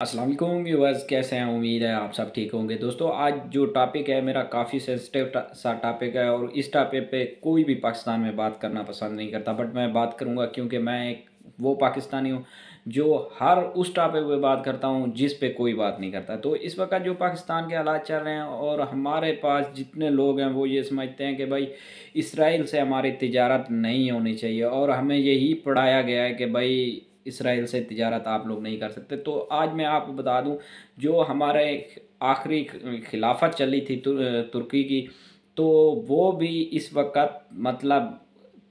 Aslam viewers कैसे हैं उम्मीद है आप सब ठीक होंगे दोस्तों आज जो टॉपिक है मेरा काफ़ी सेंसिटिव सा टॉपिक है और इस टॉपिक पे कोई भी पाकिस्तान में बात करना पसंद नहीं करता बट मैं बात करूँगा क्योंकि मैं एक वो पाकिस्तानी हूँ जो हर उस टॉपिक पे बात करता हूँ जिस पे कोई बात नहीं करता तो इस वक्त जो पाकिस्तान के हालात चल रहे हैं और हमारे पास जितने लोग हैं वो ये समझते हैं कि भाई इसराइल से हमारी तजारत नहीं होनी चाहिए और हमें यही पढ़ाया गया है कि भाई इसराइल से तजारत आप लोग नहीं कर सकते तो आज मैं आपको बता दूँ जो हमारे आखिरी खिलाफत चली थी तुर, तुर्की की तो वो भी इस वक्त मतलब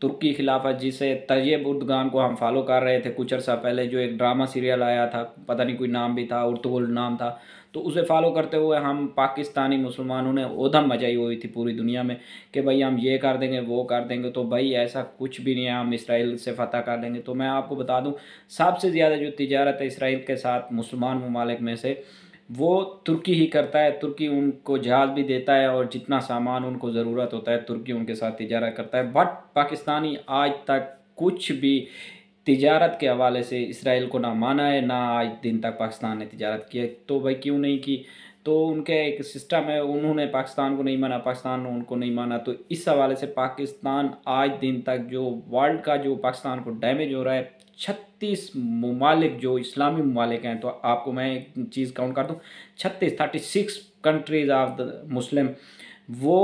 तुर्की खिलाफत जिसे तयब उर्दगान को हम फॉलो कर रहे थे कुछ अर्सा पहले जो एक ड्रामा सीरियल आया था पता नहीं कोई नाम भी था उर्तगुल नाम था तो उसे फॉलो करते हुए हम पाकिस्तानी मुसलमानों ने उधम मचाई हुई थी पूरी दुनिया में कि भाई हम ये कर देंगे वो कर देंगे तो भाई ऐसा कुछ भी नहीं है हम इसराइल से फतह कर देंगे तो मैं आपको बता दूँ सबसे ज़्यादा जो तजारत है इसराइल के साथ मुसलमान ममालिक में से वो तुर्की ही करता है तुर्की उनको जहाज भी देता है और जितना सामान उनको ज़रूरत होता है तुर्की उनके साथ तजारा करता है बट पाकिस्तानी आज तक कुछ भी तजारत के हवाले से इसराइल को ना माना है ना आज दिन तक पाकिस्तान ने तजारत किया तो भाई क्यों नहीं की तो उनके एक सिस्टम है उन्होंने पाकिस्तान को नहीं माना पाकिस्तान ने उनको नहीं माना तो इस हवाले से पाकिस्तान आज दिन तक जो वर्ल्ड का जो पाकिस्तान को डैमेज हो रहा है छत्तीस ममालिक जो इस्लामी ममालिक हैं तो आपको मैं एक चीज़ काउंट कर दूँ छत्तीस thirty six countries of the Muslim वो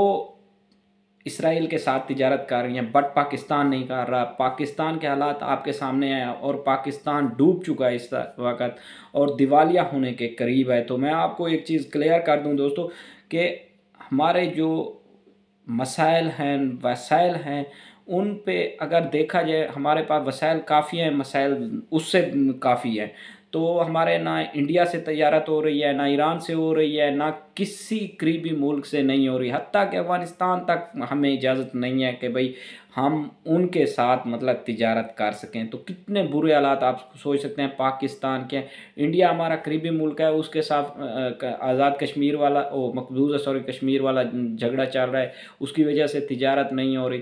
इसराइल के साथ तजारत कर रही हैं बट पाकिस्तान नहीं कर रहा पाकिस्तान के हालात आपके सामने आए और पाकिस्तान डूब चुका है इस वक्त और दिवालिया होने के करीब है तो मैं आपको एक चीज़ क्लियर कर दूं दोस्तों कि हमारे जो मसाइल हैं वसाइल हैं उन पे अगर देखा जाए हमारे पास वसाइल काफ़ी हैं मसाइल उससे काफ़ी है तो हमारे ना इंडिया से तैयारत हो रही है ना ईरान से हो रही है ना किसी करीबी मुल्क से नहीं हो रही हती कि अफ़गानिस्तान तक हमें इजाज़त नहीं है कि भाई हम उनके साथ मतलब तजारत कर सकें तो कितने बुरे हालात आप सोच सकते हैं पाकिस्तान के इंडिया हमारा करीबी मुल्क है उसके साथ आज़ाद कश्मीर वाला ओ मकबूजा सॉरी कश्मीर वाला झगड़ा चल रहा है उसकी वजह से तजारत नहीं हो रही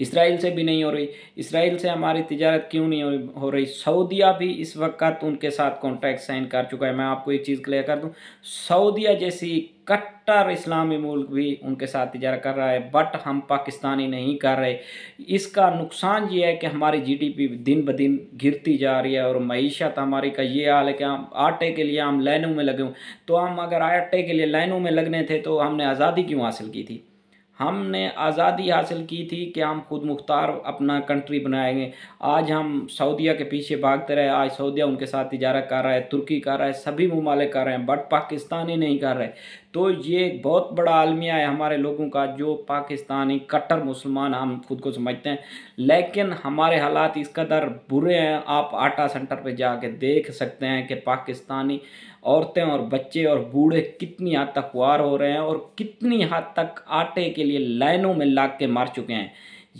इसराइल से भी नहीं हो रही इसराइल से हमारी तजारत क्यों नहीं हो रही सऊदिया भी इस वक्त उनके साथ कॉन्ट्रैक्ट साइन कर चुका है मैं आपको एक चीज़ क्लियर कर दूँ सऊदिया जैसी कट्टर इस्लामी मुल्क भी उनके साथ तजारत कर रहा है बट हम पाकिस्तानी नहीं कर रहे इसका नुकसान ये है कि हमारी जीडीपी दिन ब दिन गिरती जा रही है और मीशत हमारी का ये हाल है कि हम आटे के लिए हम लाइनों में लगे हूँ तो हम अगर आटे के लिए लाइनों में लगने थे तो हमने आज़ादी क्यों हासिल की थी हमने आज़ादी हासिल की थी कि हम खुद मुख्तार अपना कंट्री बनाएंगे आज हम सऊदिया के पीछे भागते रहे आज सऊदिया उनके साथ तजारा कर रहा है तुर्की कर रहा है सभी ममालिक कर रहे हैं बट पाकिस्तान ही नहीं कर रहे तो ये एक बहुत बड़ा आलमिया है हमारे लोगों का जो पाकिस्तानी कट्टर मुसलमान हम खुद को समझते हैं लेकिन हमारे हालात इस कदर बुरे हैं आप आटा सेंटर पे जाके देख सकते हैं कि पाकिस्तानी औरतें और बच्चे और बूढ़े कितनी हद तक वार हो रहे हैं और कितनी हद तक आटे के लिए लाइनों में लाग के मार चुके हैं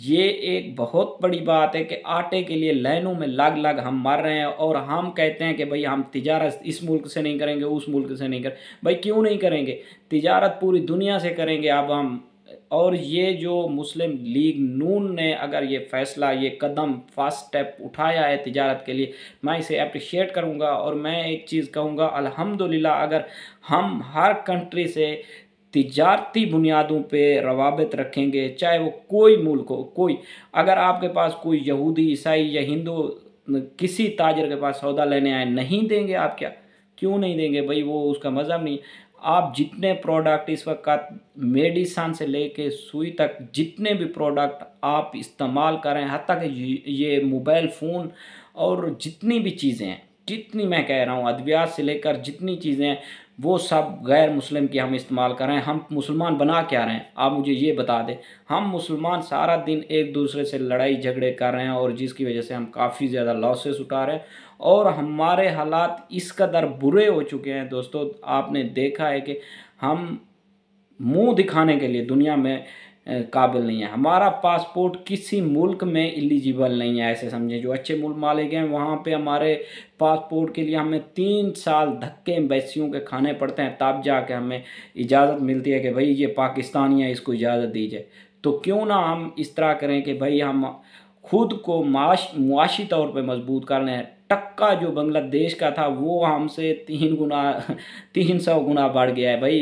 ये एक बहुत बड़ी बात है कि आटे के लिए लाइनों में लग लग हम मर रहे हैं और हम कहते हैं कि भाई हम तिजारत इस मुल्क से नहीं करेंगे उस मुल्क से नहीं कर भाई क्यों नहीं करेंगे तिजारत पूरी दुनिया से करेंगे अब हम और ये जो मुस्लिम लीग नून ने अगर ये फैसला ये कदम फर्स्ट स्टेप उठाया है तिजारत के लिए मैं इसे अप्रिशिएट करूँगा और मैं एक चीज़ कहूँगा अलहमदिल्ला अगर हम हर कंट्री से तजारती बुनियादों पे रवाबित रखेंगे चाहे वो कोई मुल्क हो कोई अगर आपके पास कोई यहूदी ईसाई या हिंदू किसी ताजर के पास सौदा लेने आए नहीं देंगे आप क्या क्यों नहीं देंगे भाई वो उसका मज़हब नहीं आप जितने प्रोडक्ट इस वक्त मेडिसन से लेके सुई तक जितने भी प्रोडक्ट आप इस्तेमाल करें हती कि ये मोबाइल फ़ोन और जितनी भी चीज़ें हैं जितनी मैं कह रहा हूँ अद्वियात से लेकर जितनी चीज़ें वो सब गैर मुस्लिम की हम इस्तेमाल कर रहे हैं हम मुसलमान बना क्या रहे हैं आप मुझे ये बता दें हम मुसलमान सारा दिन एक दूसरे से लड़ाई झगड़े कर रहे हैं और जिसकी वजह से हम काफ़ी ज़्यादा लॉसेस उठा रहे हैं और हमारे हालात इस कदर बुरे हो चुके हैं दोस्तों आपने देखा है कि हम मुंह दिखाने के लिए दुनिया में काबिल नहीं है हमारा पासपोर्ट किसी मुल्क में एलिजिबल नहीं है ऐसे समझें जो अच्छे मुल्क मालिक हैं वहाँ पे हमारे पासपोर्ट के लिए हमें तीन साल धक्के एम्बेसियों के खाने पड़ते हैं तब जाके हमें इजाज़त मिलती है कि भाई ये पाकिस्तानी है इसको इजाज़त दीजिए तो क्यों ना हम इस तरह करें कि भाई हम खुद को माश मुआशी तौर पर मजबूत कर लें टक्का जो बांग्लादेश का था वो हमसे तीन गुना तीन सौ गुना बढ़ गया है भाई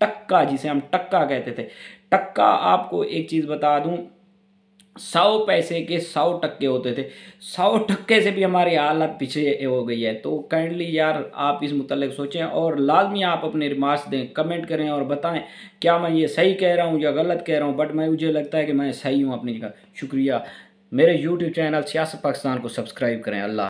टक्का जिसे हम टक्का कहते थे टक्का आपको एक चीज़ बता दूं सौ पैसे के सौ टक्के होते थे सौ टक्के से भी हमारी हालत पीछे हो गई है तो काइंडली यार आप इस मुतल सोचें और लाजमी आप अपने रिमार्क्स दें कमेंट करें और बताएं क्या मैं ये सही कह रहा हूँ या गलत कह रहा हूँ बट मैं मुझे लगता है कि मैं सही हूँ अपनी जगह शुक्रिया मेरे यूट्यूब चैनल सियासत पाकिस्तान को सब्सक्राइब करें अल्लाह